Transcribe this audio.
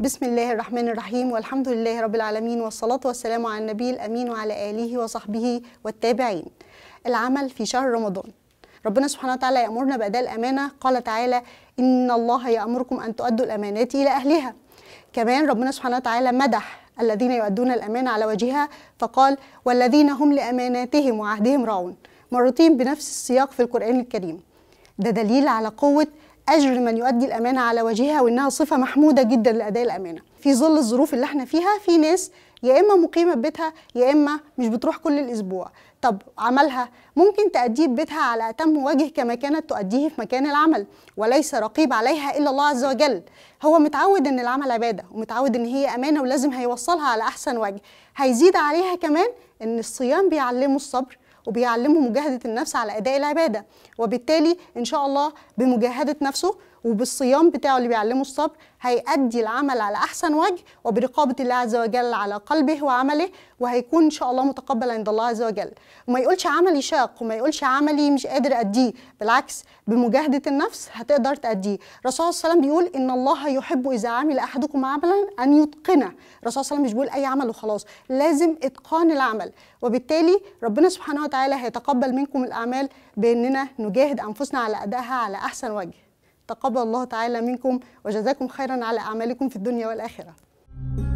بسم الله الرحمن الرحيم والحمد لله رب العالمين والصلاة والسلام على النبي الأمين وعلى آله وصحبه والتابعين العمل في شهر رمضان ربنا سبحانه وتعالى يأمرنا بأداء الأمانة قال تعالى إن الله يأمركم أن تؤدوا الأمانات إلى أهلها كمان ربنا سبحانه وتعالى مدح الذين يؤدون الأمانة على وجهها فقال والذين هم لأماناتهم وعهدهم راعون مرتين بنفس السياق في القرآن الكريم ده دليل على قوة أجر من يؤدي الأمانة على وجهها وإنها صفة محمودة جدا لأداء الأمانة في ظل الظروف اللي احنا فيها في ناس يا إما مقيمة ببيتها يا إما مش بتروح كل الأسبوع طب عملها ممكن تأديه ببيتها على أتم وجه كما كانت تؤديه في مكان العمل وليس رقيب عليها إلا الله عز وجل هو متعود إن العمل عبادة ومتعود إن هي أمانة ولازم هيوصلها على أحسن وجه هيزيد عليها كمان إن الصيام بيعلمه الصبر وبيعلمه مجاهده النفس على اداء العباده وبالتالي ان شاء الله بمجاهده نفسه وبالصيام بتاعه اللي بيعلمه الصبر هيأدي العمل على أحسن وجه وبرقابة الله عز وجل على قلبه وعمله وهيكون إن شاء الله متقبل عند الله عز وجل وما يقولش عملي شاق وما يقولش عملي مش قادر أديه بالعكس بمجاهدة النفس هتقدر تأديه الرسول صلى الله عليه وسلم بيقول إن الله يحب إذا عمل أحدكم عملا أن يتقنه الرسول صلى الله عليه وسلم مش بيقول أي عمل وخلاص لازم إتقان العمل وبالتالي ربنا سبحانه وتعالى وتعالى هيتقبل منكم الأعمال بأننا نجاهد أنفسنا على أدائها على أحسن وجه تقبل الله تعالى منكم وجزاكم خيرا على أعمالكم في الدنيا والآخرة